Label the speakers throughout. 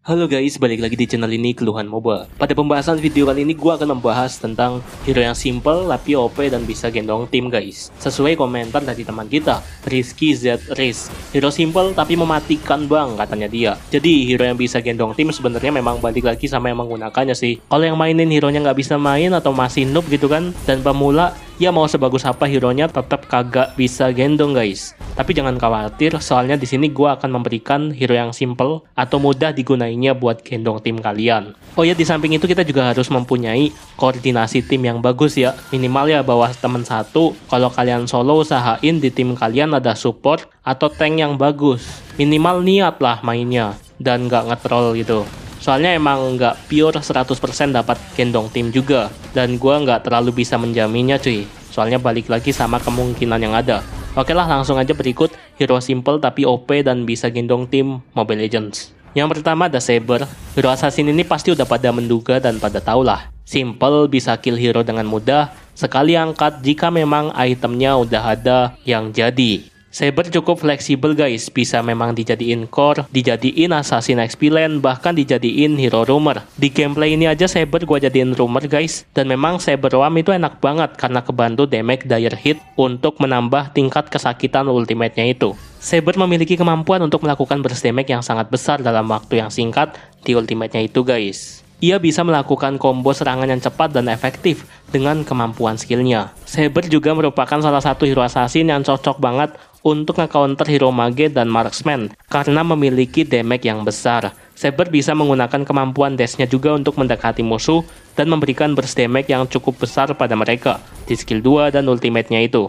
Speaker 1: Halo guys, balik lagi di channel ini Keluhan Moba. Pada pembahasan video kali ini gue akan membahas tentang hero yang simple, tapi OP dan bisa gendong tim guys. Sesuai komentar dari teman kita, Rizky Z Riz. Hero simple tapi mematikan bang katanya dia. Jadi hero yang bisa gendong tim sebenarnya memang balik lagi sama yang menggunakannya sih. Kalau yang mainin hero nya nggak bisa main atau masih noob gitu kan, dan pemula ya mau sebagus apa hero nya tetap kagak bisa gendong guys. Tapi jangan khawatir, soalnya di sini gue akan memberikan hero yang simple atau mudah digunainya buat gendong tim kalian. Oh ya, di samping itu kita juga harus mempunyai koordinasi tim yang bagus ya. Minimal ya bawah temen satu, kalau kalian solo usahain di tim kalian ada support atau tank yang bagus. Minimal niat lah mainnya dan nggak ngetrol gitu soalnya emang nggak pure 100% dapat gendong tim juga dan gue nggak terlalu bisa menjaminnya cuy soalnya balik lagi sama kemungkinan yang ada oke lah langsung aja berikut hero simple tapi OP dan bisa gendong tim Mobile Legends yang pertama ada Saber. Hero assassin ini pasti udah pada menduga dan pada tau lah. Simple, bisa kill hero dengan mudah, sekali angkat jika memang itemnya udah ada yang jadi. Saber cukup fleksibel guys, bisa memang dijadiin core, dijadiin assassin XP lane, bahkan dijadiin hero roamer. Di gameplay ini aja Saber gua jadiin roamer guys, dan memang Saber Wam itu enak banget karena kebantu damage dire hit untuk menambah tingkat kesakitan ultimate-nya itu. Saber memiliki kemampuan untuk melakukan burst damage yang sangat besar dalam waktu yang singkat di ultimate-nya itu guys. Ia bisa melakukan combo serangan yang cepat dan efektif dengan kemampuan skillnya. Saber juga merupakan salah satu hero assassin yang cocok banget untuk nge-counter hero mage dan marksman karena memiliki damage yang besar. Saber bisa menggunakan kemampuan dashnya juga untuk mendekati musuh dan memberikan burst damage yang cukup besar pada mereka di skill 2 dan ultimate-nya itu.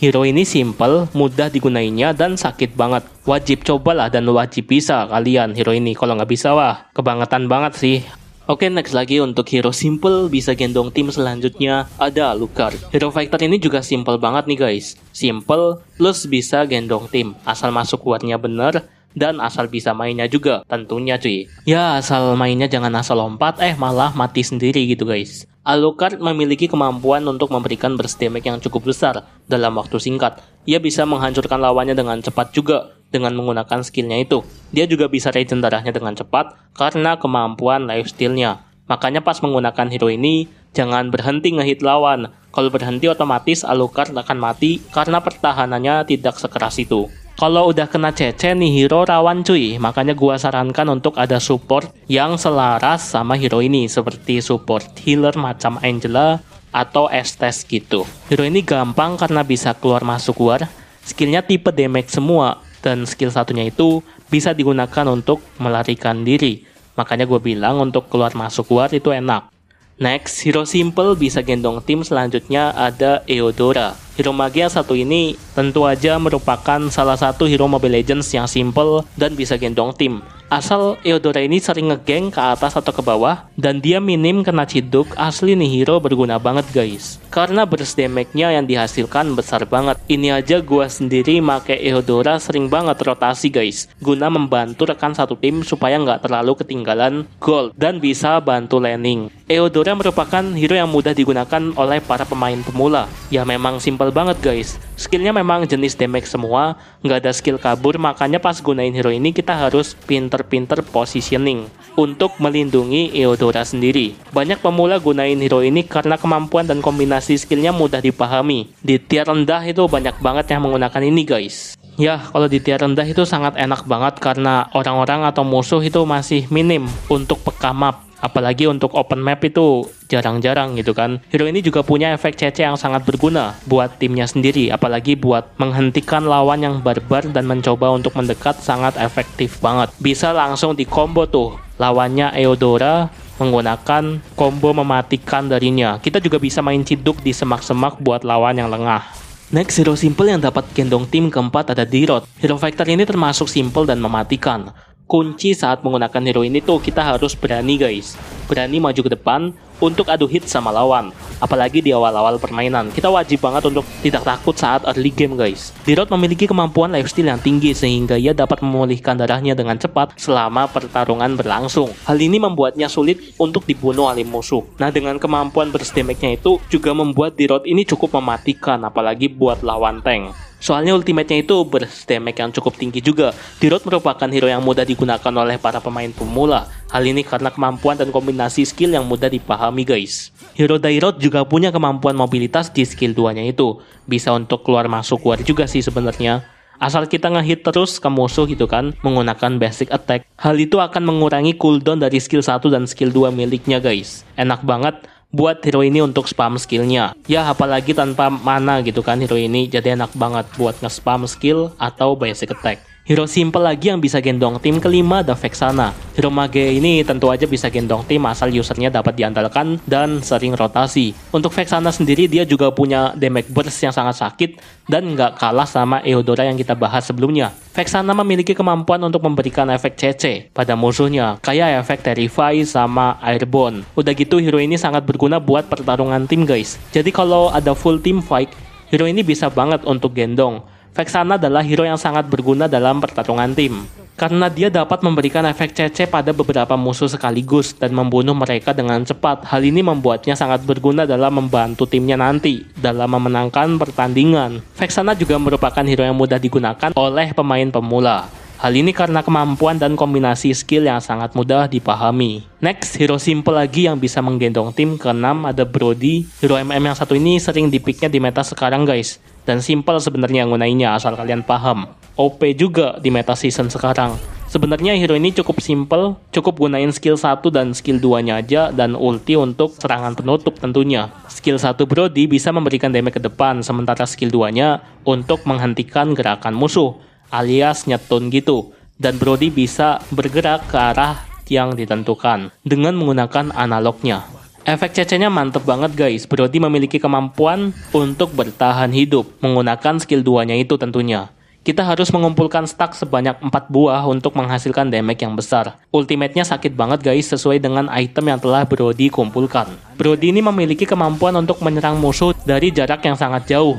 Speaker 1: Hero ini simple, mudah digunainya, dan sakit banget. Wajib cobalah dan wajib bisa kalian hero ini. Kalau nggak bisa, wah, kebangetan banget sih. Oke, okay, next lagi untuk hero simple bisa gendong tim selanjutnya ada Lucar. Hero fighter ini juga simple banget nih guys. Simple plus bisa gendong tim. Asal masuk kuatnya bener dan asal bisa mainnya juga tentunya cuy. Ya asal mainnya jangan asal lompat eh malah mati sendiri gitu guys. Alucard memiliki kemampuan untuk memberikan burst damage yang cukup besar dalam waktu singkat. Ia bisa menghancurkan lawannya dengan cepat juga dengan menggunakan skillnya itu. Dia juga bisa regen darahnya dengan cepat karena kemampuan lifestyle nya Makanya pas menggunakan hero ini, jangan berhenti ngehit lawan. Kalau berhenti otomatis Alucard akan mati karena pertahanannya tidak sekeras itu. Kalau udah kena CC nih hero rawan cuy, makanya gua sarankan untuk ada support yang selaras sama hero ini seperti support healer macam Angela atau Estes gitu. Hero ini gampang karena bisa keluar masuk war, skillnya tipe damage semua dan skill satunya itu bisa digunakan untuk melarikan diri. Makanya gue bilang untuk keluar masuk war itu enak. Next, hero simple bisa gendong tim selanjutnya ada Eodora. Hero magia satu ini tentu aja merupakan salah satu hero Mobile Legends yang simple dan bisa gendong tim. Asal Eodora ini sering ngegeng ke atas atau ke bawah, dan dia minim kena ciduk, asli nih hero berguna banget guys. Karena burst damage-nya yang dihasilkan besar banget. Ini aja gua sendiri make Eodora sering banget rotasi guys, guna membantu rekan satu tim supaya nggak terlalu ketinggalan gold, dan bisa bantu laning. Eodora merupakan hero yang mudah digunakan oleh para pemain pemula. Ya memang simpel banget guys, skillnya memang jenis damage semua, nggak ada skill kabur, makanya pas gunain hero ini kita harus pintar pinter-pinter positioning untuk melindungi Eodora sendiri. Banyak pemula gunain hero ini karena kemampuan dan kombinasi skillnya mudah dipahami. Di tier rendah itu banyak banget yang menggunakan ini guys. Ya, kalau di tier rendah itu sangat enak banget karena orang-orang atau musuh itu masih minim untuk peka map Apalagi untuk open map itu jarang-jarang gitu kan. Hero ini juga punya efek CC yang sangat berguna buat timnya sendiri, apalagi buat menghentikan lawan yang barbar dan mencoba untuk mendekat sangat efektif banget. Bisa langsung di combo tuh lawannya Eodora menggunakan combo mematikan darinya. Kita juga bisa main ciduk di semak-semak buat lawan yang lengah. Next, hero simple yang dapat gendong tim keempat ada Dirot. Hero Factor ini termasuk simple dan mematikan kunci saat menggunakan hero ini tuh kita harus berani guys. Berani maju ke depan untuk adu hit sama lawan. Apalagi di awal-awal permainan. Kita wajib banget untuk tidak takut saat early game guys. Dirot memiliki kemampuan lifesteal yang tinggi sehingga ia dapat memulihkan darahnya dengan cepat selama pertarungan berlangsung. Hal ini membuatnya sulit untuk dibunuh oleh musuh. Nah dengan kemampuan burst damage-nya itu juga membuat Dirot ini cukup mematikan apalagi buat lawan tank. Soalnya ultimate-nya itu burst damage yang cukup tinggi juga. Dirot merupakan hero yang mudah digunakan oleh para pemain pemula. Hal ini karena kemampuan dan kombinasi skill yang mudah dipahami guys. Hero Dairot juga punya kemampuan mobilitas di skill 2-nya itu. Bisa untuk keluar masuk keluar juga sih sebenarnya. Asal kita ngehit terus ke musuh gitu kan, menggunakan basic attack. Hal itu akan mengurangi cooldown dari skill 1 dan skill 2 miliknya guys. Enak banget, buat hero ini untuk spam skillnya. Ya apalagi tanpa mana gitu kan hero ini jadi enak banget buat nge-spam skill atau basic attack. Hero simple lagi yang bisa gendong tim kelima ada Vexana. Hero mage ini tentu aja bisa gendong tim asal usernya dapat diandalkan dan sering rotasi. Untuk Vexana sendiri dia juga punya damage burst yang sangat sakit dan nggak kalah sama Eudora yang kita bahas sebelumnya. Vexana memiliki kemampuan untuk memberikan efek CC pada musuhnya, kayak efek Terrify sama Airborne. Udah gitu hero ini sangat berguna buat pertarungan tim guys. Jadi kalau ada full team fight, hero ini bisa banget untuk gendong Vexana adalah hero yang sangat berguna dalam pertarungan tim karena dia dapat memberikan efek CC pada beberapa musuh sekaligus dan membunuh mereka dengan cepat. Hal ini membuatnya sangat berguna dalam membantu timnya nanti dalam memenangkan pertandingan. Vexana juga merupakan hero yang mudah digunakan oleh pemain pemula. Hal ini karena kemampuan dan kombinasi skill yang sangat mudah dipahami. Next, hero simple lagi yang bisa menggendong tim ke-6 ada Brody. Hero MM yang satu ini sering dipiknya di meta sekarang guys, dan simple sebenarnya gunainya asal kalian paham. OP juga di meta season sekarang. Sebenarnya hero ini cukup simple, cukup gunain skill 1 dan skill 2-nya aja dan ulti untuk serangan penutup tentunya. Skill 1 Brody bisa memberikan damage ke depan, sementara skill 2-nya untuk menghentikan gerakan musuh alias nyetun gitu, dan Brody bisa bergerak ke arah yang ditentukan dengan menggunakan analognya. Efek cc mantep banget guys, Brody memiliki kemampuan untuk bertahan hidup menggunakan skill duanya itu tentunya. Kita harus mengumpulkan stack sebanyak 4 buah untuk menghasilkan damage yang besar. Ultimate-nya sakit banget guys sesuai dengan item yang telah Brody kumpulkan. Brody ini memiliki kemampuan untuk menyerang musuh dari jarak yang sangat jauh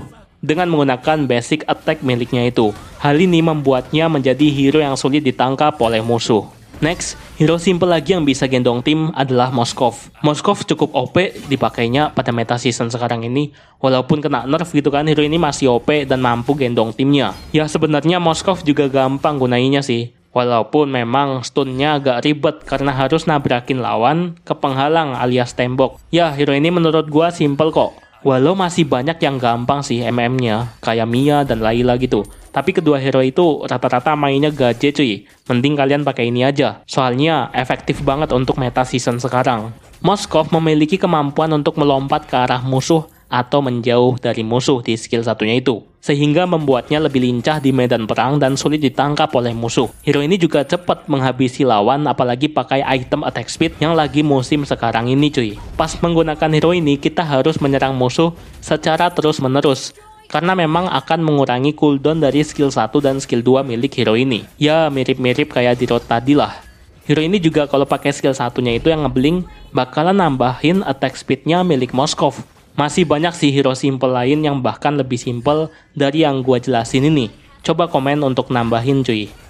Speaker 1: dengan menggunakan basic attack miliknya itu. Hal ini membuatnya menjadi hero yang sulit ditangkap oleh musuh. Next, hero simple lagi yang bisa gendong tim adalah Moskov. Moskov cukup OP dipakainya pada meta season sekarang ini. Walaupun kena nerf gitu kan, hero ini masih OP dan mampu gendong timnya. Ya sebenarnya Moskov juga gampang gunainya sih. Walaupun memang stunnya agak ribet karena harus nabrakin lawan ke penghalang alias tembok. Ya, hero ini menurut gua simple kok Walau masih banyak yang gampang sih MM-nya, kayak Mia dan Laila gitu. Tapi kedua hero itu rata-rata mainnya gaje cuy. Mending kalian pakai ini aja. Soalnya efektif banget untuk meta season sekarang. Moskov memiliki kemampuan untuk melompat ke arah musuh atau menjauh dari musuh di skill satunya itu sehingga membuatnya lebih lincah di medan perang dan sulit ditangkap oleh musuh. Hero ini juga cepat menghabisi lawan apalagi pakai item attack speed yang lagi musim sekarang ini cuy. Pas menggunakan hero ini kita harus menyerang musuh secara terus-menerus karena memang akan mengurangi cooldown dari skill 1 dan skill 2 milik hero ini. Ya, mirip-mirip kayak di road tadi lah. Hero ini juga kalau pakai skill satunya itu yang ngebling bakalan nambahin attack speednya milik Moskov. Masih banyak sih hero simple lain yang bahkan lebih simple dari yang gua jelasin ini. Coba komen untuk nambahin cuy.